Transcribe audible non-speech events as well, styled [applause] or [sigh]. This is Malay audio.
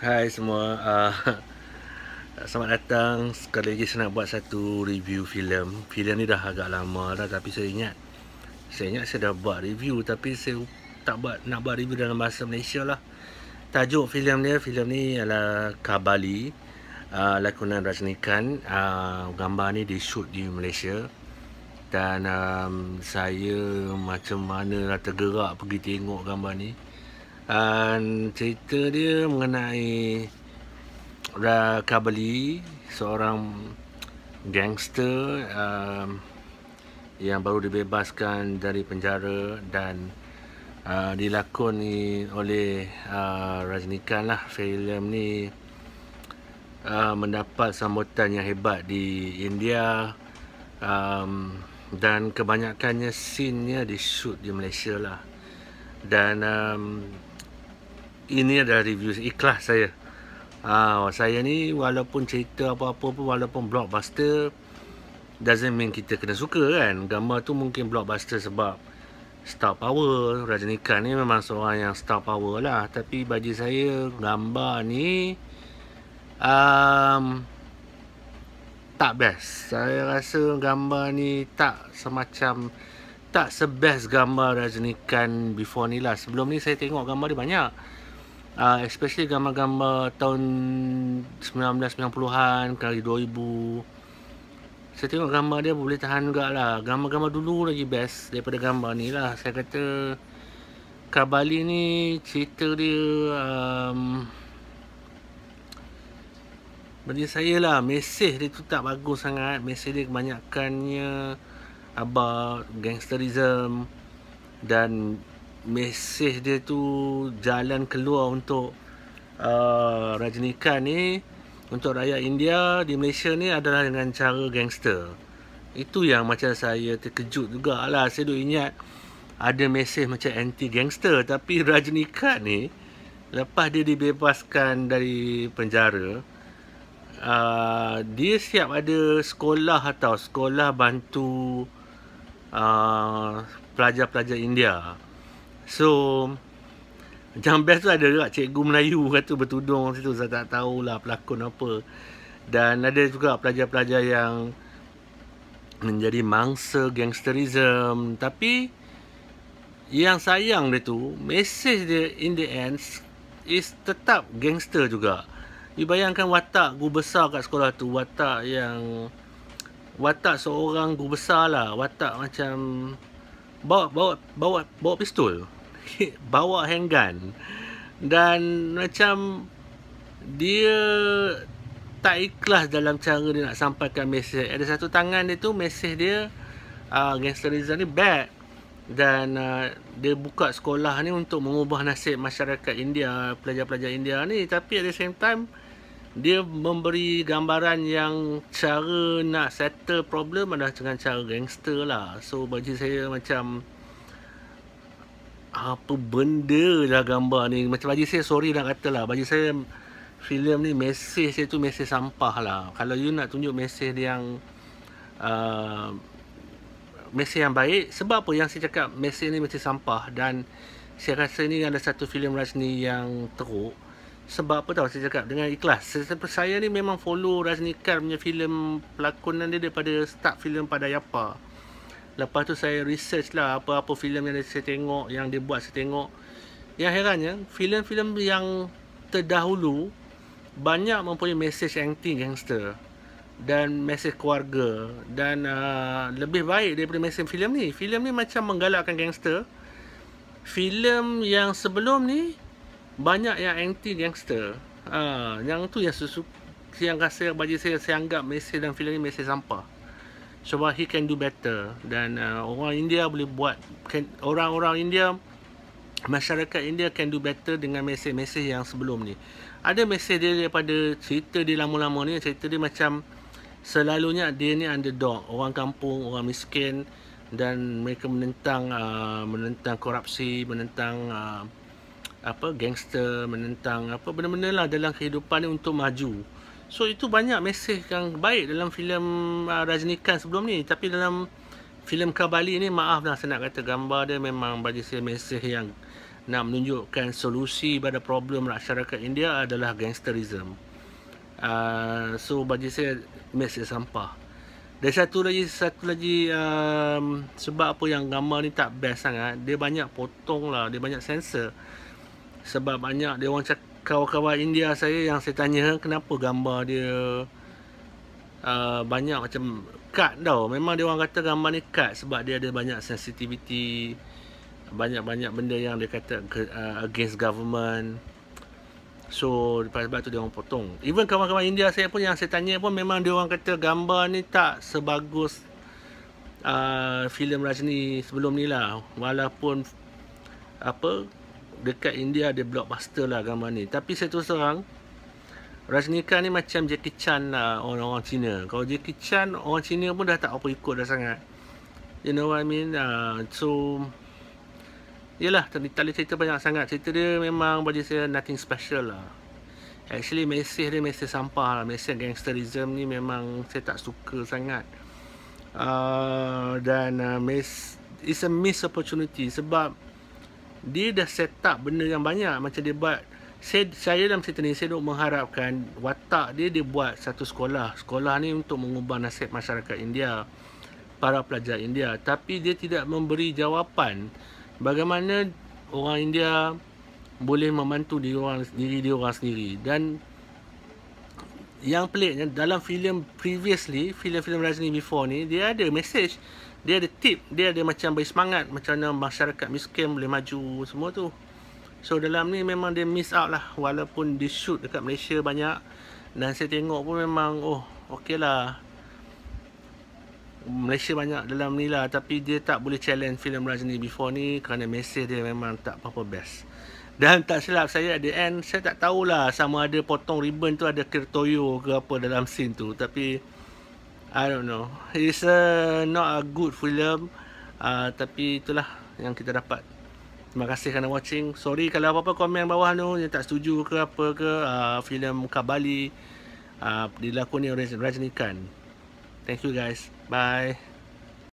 Hai semua uh, [laughs] Selamat datang Sekali lagi saya nak buat satu review filem. Filem ni dah agak lama dah Tapi saya ingat Saya ingat saya dah buat review Tapi saya tak buat nak buat review dalam bahasa Malaysia lah Tajuk filem ni Filem ni adalah Kabali uh, Lakonan Rajnikan uh, Gambar ni di shoot di Malaysia Dan um, saya macam mana tergerak pergi tengok gambar ni dan cerita dia mengenai Rakabali, seorang gangster um, yang baru dibebaskan dari penjara dan uh, dilakoni oleh uh, Rajnikan lah filem ni uh, mendapat sambutan yang hebat di India um, dan kebanyakannya scene-nya di shoot di Malaysia lah dan um, ini adalah review ikhlas saya uh, saya ni walaupun cerita apa-apa pun walaupun blockbuster doesn't mean kita kena suka kan gambar tu mungkin blockbuster sebab star power Rajnikan ni memang seorang yang star power lah tapi bagi saya gambar ni um, tak best saya rasa gambar ni tak semacam tak sebest gambar Rajnikan before ni lah sebelum ni saya tengok gambar dia banyak uh, especially gambar-gambar tahun 1990-an kali 2000 saya tengok gambar dia boleh tahan juga lah gambar-gambar dulu lagi best daripada gambar ni lah saya kata Kabali ni cerita dia um, bagi saya lah mesej dia tu tak bagus sangat mesej dia kebanyakannya about gangsterism dan mesej dia tu jalan keluar untuk uh, Rajnikan ni untuk rakyat India di Malaysia ni adalah dengan cara gangster. Itu yang macam saya terkejut juga lah. Saya duk ingat ada mesej macam anti gangster tapi Rajnikan ni lepas dia dibebaskan dari penjara uh, dia siap ada sekolah atau sekolah bantu uh, pelajar-pelajar India So Yang best tu ada juga cikgu Melayu kata bertudung situ Saya tak tahulah pelakon apa Dan ada juga pelajar-pelajar yang Menjadi mangsa gangsterism Tapi Yang sayang dia tu Message dia in the end Is tetap gangster juga You bayangkan watak guru besar kat sekolah tu Watak yang Watak seorang guru besar lah Watak macam Bawa, bawa, bawa, bawa pistol bawa handgun dan macam dia tak ikhlas dalam cara dia nak sampaikan mesej ada satu tangan dia tu mesej dia uh, gangster ni bad dan uh, dia buka sekolah ni untuk mengubah nasib masyarakat India pelajar-pelajar India ni tapi at the same time dia memberi gambaran yang cara nak settle problem adalah dengan cara gangster lah so bagi saya macam apa benda dah gambar ni macam bagi saya sorry nak kata lah bagi saya filem ni mesej dia tu mesej sampah lah kalau you nak tunjuk mesej dia yang uh, mesej yang baik sebab apa yang saya cakap mesej ni mesej sampah dan saya rasa ni ada satu filem Rajni yang teruk sebab apa tahu saya cakap dengan ikhlas saya, saya ni memang follow Rajni Kar punya filem pelakonan dia daripada start filem pada Yapa Lepas tu saya research lah apa-apa filem yang saya tengok, yang dia buat saya tengok. Yang herannya, filem-filem yang terdahulu banyak mempunyai mesej anti gangster dan mesej keluarga dan uh, lebih baik daripada mesej filem ni. Filem ni macam menggalakkan gangster. Filem yang sebelum ni banyak yang anti gangster. Uh, yang tu yang susu yang rasa bagi saya saya anggap mesej dan filem ni mesej sampah sebab he can do better dan uh, orang India boleh buat orang-orang India masyarakat India can do better dengan mesej-mesej yang sebelum ni ada mesej dia daripada cerita dia lama-lama ni cerita dia macam selalunya dia ni underdog orang kampung orang miskin dan mereka menentang uh, menentang korupsi menentang uh, apa gangster menentang apa benar-benar lah dalam kehidupan ni untuk maju So itu banyak mesej yang baik dalam filem uh, ah, Rajnikant sebelum ni tapi dalam filem Kabali ni maaf lah saya nak kata gambar dia memang bagi saya mesej yang nak menunjukkan solusi pada problem masyarakat India adalah gangsterism. Uh, so bagi saya mesej sampah. Dan satu lagi satu lagi um, sebab apa yang gambar ni tak best sangat, dia banyak potong lah, dia banyak sensor. Sebab banyak dia orang cakap kawan-kawan India saya yang saya tanya kenapa gambar dia uh, banyak macam cut tau. Memang dia orang kata gambar ni cut sebab dia ada banyak sensitivity, banyak-banyak benda yang dia kata uh, against government. So sebab tu dia orang potong. Even kawan-kawan India saya pun yang saya tanya pun memang dia orang kata gambar ni tak sebagus uh, filem Rajni sebelum ni lah. Walaupun apa dekat India ada blockbuster lah gambar ni. Tapi saya terus terang, Rajnika ni macam Jackie Chan lah orang-orang Cina. Kalau Jackie Chan, orang Cina pun dah tak apa ikut dah sangat. You know what I mean? Uh, so, yelah, tak ada cerita banyak sangat. Cerita dia memang bagi saya nothing special lah. Actually, mesej dia mesej sampah lah. Mesej gangsterism ni memang saya tak suka sangat. Uh, dan uh, mes- it's a missed opportunity sebab dia dah set up benda yang banyak macam dia buat saya, saya dalam cerita ni saya duk mengharapkan watak dia dia buat satu sekolah sekolah ni untuk mengubah nasib masyarakat India para pelajar India tapi dia tidak memberi jawapan bagaimana orang India boleh membantu diri orang diri dia orang sendiri dan yang peliknya dalam filem previously filem-filem Rajni before ni dia ada message dia ada tip dia ada macam beri semangat macam mana masyarakat miskin boleh maju semua tu so dalam ni memang dia miss out lah walaupun dia shoot dekat Malaysia banyak dan saya tengok pun memang oh okey lah Malaysia banyak dalam ni lah tapi dia tak boleh challenge filem Raj ni before ni kerana mesej dia memang tak apa-apa best dan tak silap saya at the end saya tak tahulah sama ada potong ribbon tu ada kertoyo ke apa dalam scene tu tapi I don't know. It's a not a good film. Uh, tapi itulah yang kita dapat. Terima kasih kerana watching. Sorry kalau apa-apa komen bawah tu yang tak setuju ke apa ke uh, ah, filem Kabali uh, ah, dilakoni oleh Rajnikan. Thank you guys. Bye.